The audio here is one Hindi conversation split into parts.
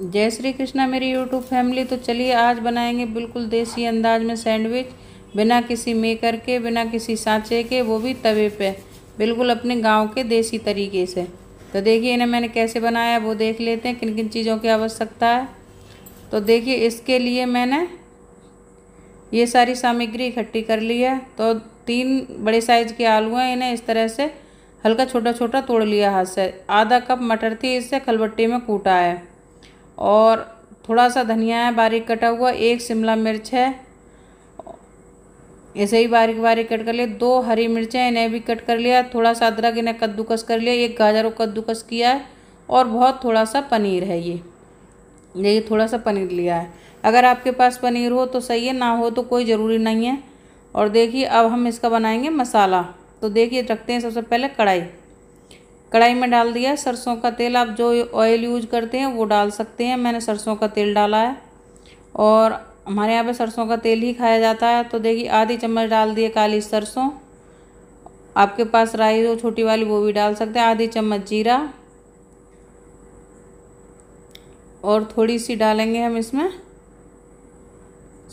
जय श्री कृष्णा मेरी यूट्यूब फैमिली तो चलिए आज बनाएंगे बिल्कुल देसी अंदाज में सैंडविच बिना किसी मेकर के बिना किसी सांचे के वो भी तवे पे बिल्कुल अपने गांव के देसी तरीके से तो देखिए इन्हें मैंने कैसे बनाया वो देख लेते हैं किन किन चीज़ों की आवश्यकता है तो देखिए इसके लिए मैंने ये सारी सामग्री इकट्ठी कर ली है तो तीन बड़े साइज़ के आलू हैं इन्हें इस तरह से हल्का छोटा छोटा तोड़ लिया हाथ से आधा कप मटर थी इसे खलबट्टी में कूटा है और थोड़ा सा धनिया है बारीक कटा हुआ एक शिमला मिर्च है ऐसे ही बारीक बारीक कट कर लिया दो हरी मिर्चें इन्हें भी कट कर लिया थोड़ा सा अदरक इन्हें कद्दूकस कर लिया एक गाजर को कद्दूकस किया है और बहुत थोड़ा सा पनीर है ये ये थोड़ा सा पनीर लिया है अगर आपके पास पनीर हो तो सही है ना हो तो कोई ज़रूरी नहीं है और देखिए अब हम इसका बनाएंगे मसाला तो देखिए रखते हैं सबसे पहले कढ़ाई कढ़ाई में डाल दिया सरसों का तेल आप जो ऑयल यूज करते हैं वो डाल सकते हैं मैंने सरसों का तेल डाला है और हमारे यहाँ पे सरसों का तेल ही खाया जाता है तो देखिए आधी चम्मच डाल दिए काली सरसों आपके पास राई हो छोटी वाली वो भी डाल सकते हैं आधी चम्मच जीरा और थोड़ी सी डालेंगे हम इसमें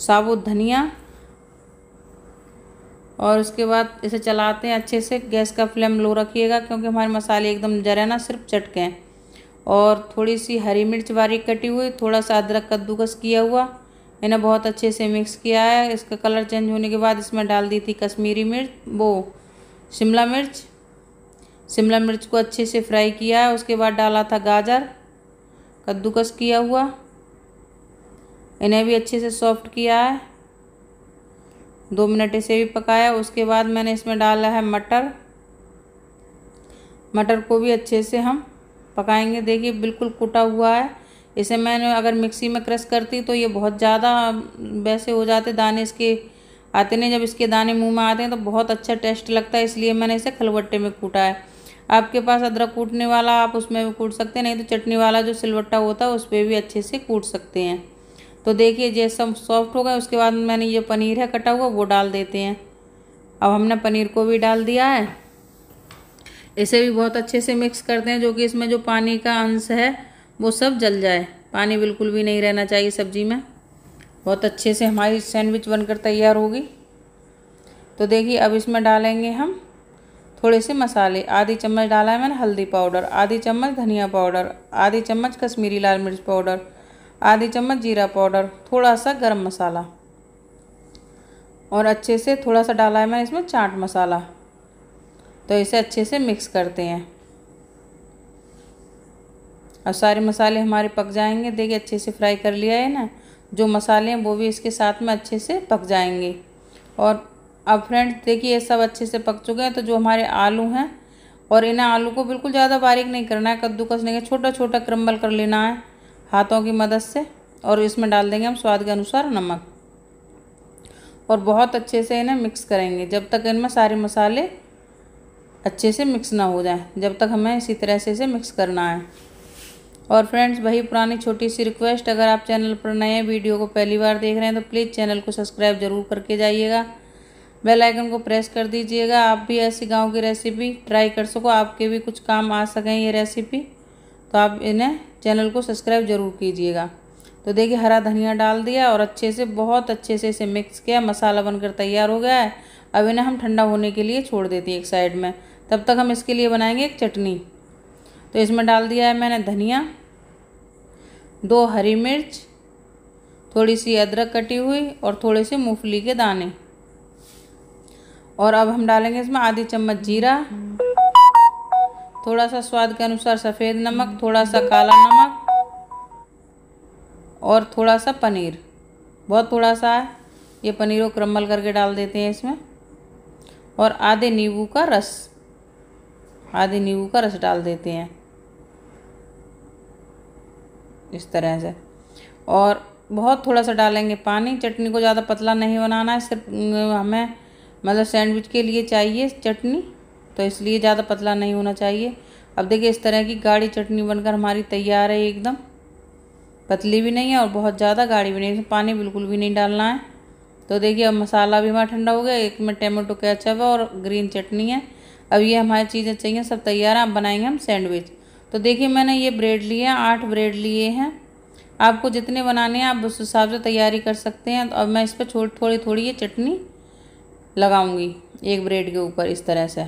साबुत धनिया और उसके बाद इसे चलाते हैं अच्छे से गैस का फ्लेम लो रखिएगा क्योंकि हमारे मसाले एकदम जरे ना सिर्फ हैं और थोड़ी सी हरी मिर्च बारीक कटी हुई थोड़ा सा अदरक कद्दूकस किया हुआ इन्हें बहुत अच्छे से मिक्स किया है इसका कलर चेंज होने के बाद इसमें डाल दी थी कश्मीरी मिर्च वो शिमला मिर्च शिमला मिर्च को अच्छे से फ्राई किया है उसके बाद डाला था गाजर कद्दूकस किया हुआ इन्हें भी अच्छे से सॉफ्ट किया है दो मिनट इसे भी पकाया उसके बाद मैंने इसमें डाला है मटर मटर को भी अच्छे से हम पकाएंगे देखिए बिल्कुल कुटा हुआ है इसे मैंने अगर मिक्सी में क्रश करती तो ये बहुत ज़्यादा वैसे हो जाते दाने इसके आते नहीं जब इसके दाने मुंह में आते हैं तो बहुत अच्छा टेस्ट लगता है इसलिए मैंने इसे खलबट्टे में कूटा है आपके पास अदरक कूटने वाला आप उसमें भी कूट सकते हैं नहीं तो चटनी वाला जो सिलवट्टा होता है उस पर भी अच्छे से कूट सकते हैं तो देखिए जैसा सॉफ्ट हो गए उसके बाद मैंने ये पनीर है कटा हुआ वो डाल देते हैं अब हमने पनीर को भी डाल दिया है इसे भी बहुत अच्छे से मिक्स करते हैं जो कि इसमें जो पानी का अंश है वो सब जल जाए पानी बिल्कुल भी नहीं रहना चाहिए सब्जी में बहुत अच्छे से हमारी सैंडविच बनकर तैयार होगी तो देखिए अब इसमें डालेंगे हम थोड़े से मसाले आधी चम्मच डाला है मैंने हल्दी पाउडर आधी चम्मच धनिया पाउडर आधी चम्मच कश्मीरी लाल मिर्च पाउडर आधी चम्मच जीरा पाउडर थोड़ा सा गरम मसाला और अच्छे से थोड़ा सा डाला है मैंने इसमें चाट मसाला तो इसे अच्छे से मिक्स करते हैं अब सारे मसाले हमारे पक जाएंगे देखिए अच्छे से फ्राई कर लिया है ना जो मसाले हैं वो भी इसके साथ में अच्छे से पक जाएंगे और अब फ्रेंड्स देखिए ये सब अच्छे से पक चुके हैं तो जो हमारे आलू हैं और इन्हें आलू को बिल्कुल ज़्यादा बारीक नहीं करना है कद्दूकस नहीं छोटा छोटा क्रम्बल कर लेना है हाथों की मदद से और इसमें डाल देंगे हम स्वाद के अनुसार नमक और बहुत अच्छे से इन्हें मिक्स करेंगे जब तक इनमें सारे मसाले अच्छे से मिक्स ना हो जाए जब तक हमें इसी तरह से इसे मिक्स करना है और फ्रेंड्स वही पुरानी छोटी सी रिक्वेस्ट अगर आप चैनल पर नए हैं वीडियो को पहली बार देख रहे हैं तो प्लीज़ चैनल को सब्सक्राइब जरूर करके जाइएगा बेल आइकन को प्रेस कर दीजिएगा आप भी ऐसी गांव की रेसिपी ट्राई कर सको आपके भी कुछ काम आ सकें ये रेसिपी तो आप इन्हें चैनल को सब्सक्राइब जरूर कीजिएगा तो देखिए हरा धनिया डाल दिया और अच्छे से बहुत अच्छे से इसे मिक्स किया मसाला बनकर तैयार हो गया है अब इन्हें हम ठंडा होने के लिए छोड़ देते हैं एक साइड में तब तक हम इसके लिए बनाएंगे एक चटनी तो इसमें डाल दिया है मैंने धनिया दो हरी मिर्च थोड़ी सी अदरक कटी हुई और थोड़े से मूंगफली के दाने और अब हम डालेंगे इसमें आधी चम्मच जीरा थोड़ा सा स्वाद के अनुसार सफ़ेद नमक थोड़ा सा काला नमक और थोड़ा सा पनीर बहुत थोड़ा सा है ये पनीर को क्रम्बल करके डाल देते हैं इसमें और आधे नींबू का रस आधे नींबू का रस डाल देते हैं इस तरह से और बहुत थोड़ा सा डालेंगे पानी चटनी को ज़्यादा पतला नहीं बनाना है सिर्फ हमें मतलब सैंडविच के लिए चाहिए चटनी तो इसलिए ज़्यादा पतला नहीं होना चाहिए अब देखिए इस तरह की गाढ़ी चटनी बनकर हमारी तैयार है एकदम पतली भी नहीं है और बहुत ज़्यादा गाढ़ी भी नहीं है पानी बिल्कुल भी नहीं डालना है तो देखिए अब मसाला भी हमारा ठंडा हो गया एक में टमाटो कैचअप और ग्रीन चटनी है अब ये हमारी चीज़ें चाहिए सब तैयार हैं अब बनाएंगे हम सैंडविच तो देखिए मैंने ये ब्रेड लिए हैं आठ ब्रेड लिए हैं आपको जितने बनाने हैं आप उस हिसाब से तैयारी कर सकते हैं तो अब मैं इस पर छोटी थोड़ी थोड़ी ये चटनी लगाऊंगी एक ब्रेड के ऊपर इस तरह से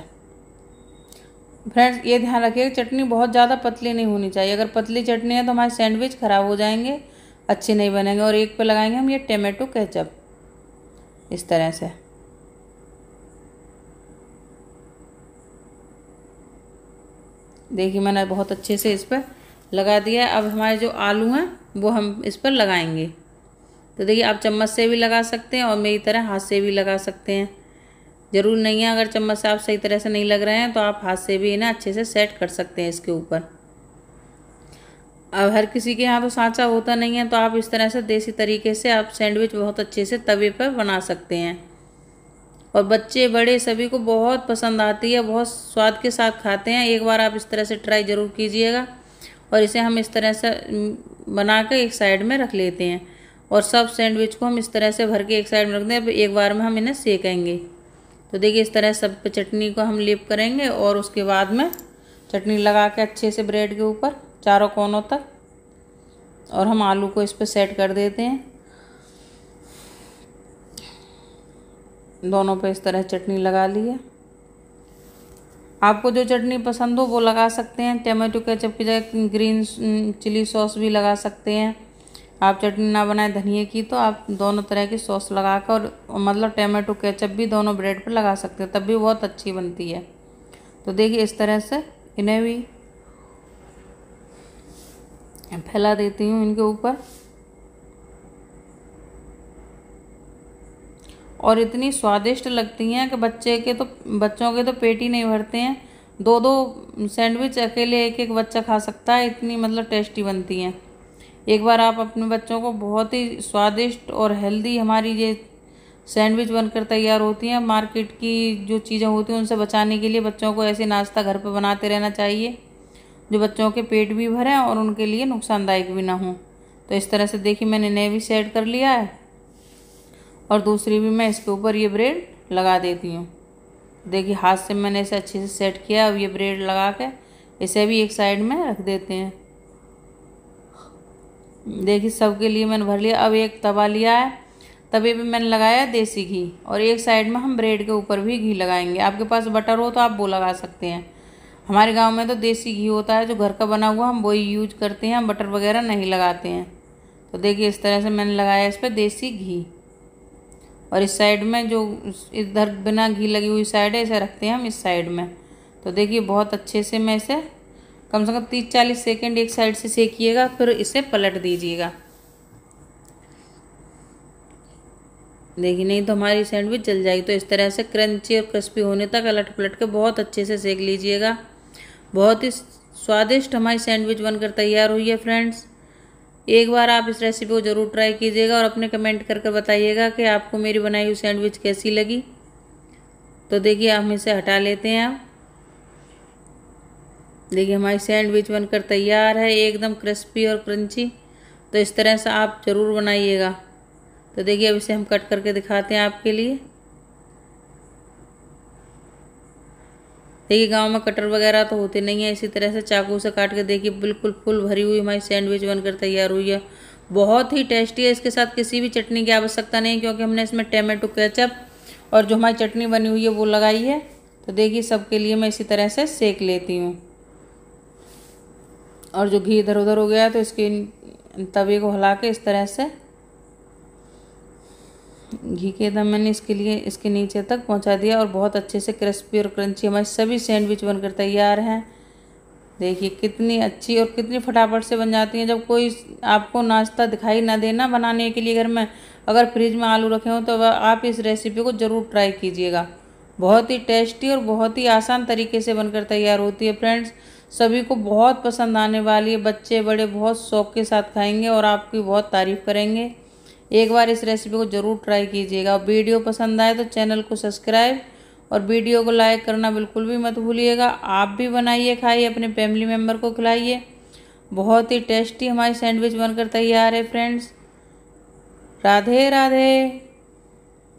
फ्रेंड्स ये ध्यान रखिए चटनी बहुत ज़्यादा पतली नहीं होनी चाहिए अगर पतली चटनी है तो हमारे सैंडविच ख़राब हो जाएंगे अच्छे नहीं बनेंगे और एक पे लगाएंगे हम ये टमेटो केचप इस तरह से देखिए मैंने बहुत अच्छे से इस पर लगा दिया अब हमारे जो आलू हैं वो हम इस पर लगाएंगे तो देखिए आप चम्मच से भी लगा सकते हैं और मेरी तरह हाथ से भी लगा सकते हैं ज़रूर नहीं है अगर चम्मच से आप सही तरह से नहीं लग रहे हैं तो आप हाथ से भी इन्हें अच्छे से सेट कर सकते हैं इसके ऊपर अब हर किसी के यहाँ तो सांचा होता नहीं है तो आप इस तरह से देसी तरीके से आप सैंडविच बहुत अच्छे से तवे पर बना सकते हैं और बच्चे बड़े सभी को बहुत पसंद आती है बहुत स्वाद के साथ खाते हैं एक बार आप इस तरह से ट्राई ज़रूर कीजिएगा और इसे हम इस तरह से बना कर एक साइड में रख लेते हैं और सब सैंडविच को हम इस तरह से भर के एक साइड में रख दें अब एक बार में हम इन्हें सेकेंगे तो देखिए इस तरह सब चटनी को हम लेप करेंगे और उसके बाद में चटनी लगा के अच्छे से ब्रेड के ऊपर चारों कोनों तक और हम आलू को इस पर सेट कर देते हैं दोनों पे इस तरह चटनी लगा ली है आपको जो चटनी पसंद हो वो लगा सकते हैं टमाटो केचप की जगह ग्रीन चिली सॉस भी लगा सकते हैं आप चटनी ना बनाए धनिया की तो आप दोनों तरह की सॉस लगा कर मतलब टमाटो केचप भी दोनों ब्रेड पर लगा सकते हैं तब भी बहुत अच्छी बनती है तो देखिए इस तरह से इन्हें भी फैला देती हूँ इनके ऊपर और इतनी स्वादिष्ट लगती हैं कि बच्चे के तो बच्चों के तो पेट ही नहीं भरते हैं दो दो सैंडविच अकेले एक एक बच्चा खा सकता है इतनी मतलब टेस्टी बनती हैं एक बार आप अपने बच्चों को बहुत ही स्वादिष्ट और हेल्दी हमारी ये सैंडविच बनकर तैयार होती हैं मार्केट की जो चीज़ें होती हैं उनसे बचाने के लिए बच्चों को ऐसे नाश्ता घर पर बनाते रहना चाहिए जो बच्चों के पेट भी भरें और उनके लिए नुकसानदायक भी ना हों तो इस तरह से देखिए मैंने नए भी सेट कर लिया है और दूसरी भी मैं इसके ऊपर ये ब्रेड लगा देती हूँ देखिए हाथ से मैंने इसे अच्छे से सेट किया अब ये ब्रेड लगा के इसे भी एक साइड में रख देते हैं देखिए सबके लिए मैंने भर लिया अब एक तवा लिया है तवे पे मैंने लगाया देसी घी और एक साइड में हम ब्रेड के ऊपर भी घी लगाएंगे आपके पास बटर हो तो आप वो लगा सकते हैं हमारे गांव में तो देसी घी होता है जो घर का बना हुआ हम वही यूज करते हैं हम बटर वगैरह नहीं लगाते हैं तो देखिए इस तरह से मैंने लगाया इस पर देसी घी और इस साइड में जो इधर बिना घी लगी हुई साइड है इसे रखते हैं हम इस साइड में तो देखिए बहुत अच्छे से मैं इसे कम से कम तीस चालीस सेकेंड एक साइड से सेकिएगा फिर इसे पलट दीजिएगा देखिए नहीं तो हमारी सैंडविच जल जाएगी तो इस तरह से क्रंची और क्रिस्पी होने तक अलट पलट के बहुत अच्छे से सेक लीजिएगा बहुत ही स्वादिष्ट हमारी सैंडविच बनकर तैयार हुई है फ्रेंड्स एक बार आप इस रेसिपी को ज़रूर ट्राई कीजिएगा और अपने कमेंट करके बताइएगा कि आपको मेरी बनाई हुई सैंडविच कैसी लगी तो देखिए हम इसे हटा लेते हैं आप देखिए हमारी सैंडविच बनकर तैयार है एकदम क्रिस्पी और क्रंची तो इस तरह से आप ज़रूर बनाइएगा तो देखिए अब इसे हम कट करके दिखाते हैं आपके लिए देखिए गांव में कटर वगैरह तो होते नहीं है इसी तरह से चाकू से काट के देखिए बिल्कुल फुल भरी हुई हमारी सैंडविच बनकर तैयार हुई है बहुत ही टेस्टी है इसके साथ किसी भी चटनी की आवश्यकता नहीं क्योंकि हमने इसमें टमाटो केचप और जो हमारी चटनी बनी हुई है वो लगाई है तो देखिए सबके लिए मैं इसी तरह से सेक लेती हूँ और जो घी इधर उधर हो गया तो इसके तवे को हिला के इस तरह से घी के दम मैंने इसके लिए इसके नीचे तक पहुंचा दिया और बहुत अच्छे से क्रिस्पी और क्रंची हमारे सभी सैंडविच बनकर तैयार हैं देखिए कितनी अच्छी और कितनी फटाफट से बन जाती हैं जब कोई आपको नाश्ता दिखाई ना देना बनाने के लिए घर में अगर फ्रिज में आलू रखे हों तो आप इस रेसिपी को ज़रूर ट्राई कीजिएगा बहुत ही टेस्टी और बहुत ही आसान तरीके से बनकर तैयार होती है फ्रेंड्स सभी को बहुत पसंद आने वाली है बच्चे बड़े बहुत शौक के साथ खाएंगे और आपकी बहुत तारीफ़ करेंगे एक बार इस रेसिपी को ज़रूर ट्राई कीजिएगा वीडियो पसंद आए तो चैनल को सब्सक्राइब और वीडियो को लाइक करना बिल्कुल भी मत भूलिएगा आप भी बनाइए खाइए अपने फैमिली मेम्बर को खिलाइए बहुत ही टेस्टी हमारी सैंडविच बनकर तैयार है फ्रेंड्स राधे राधे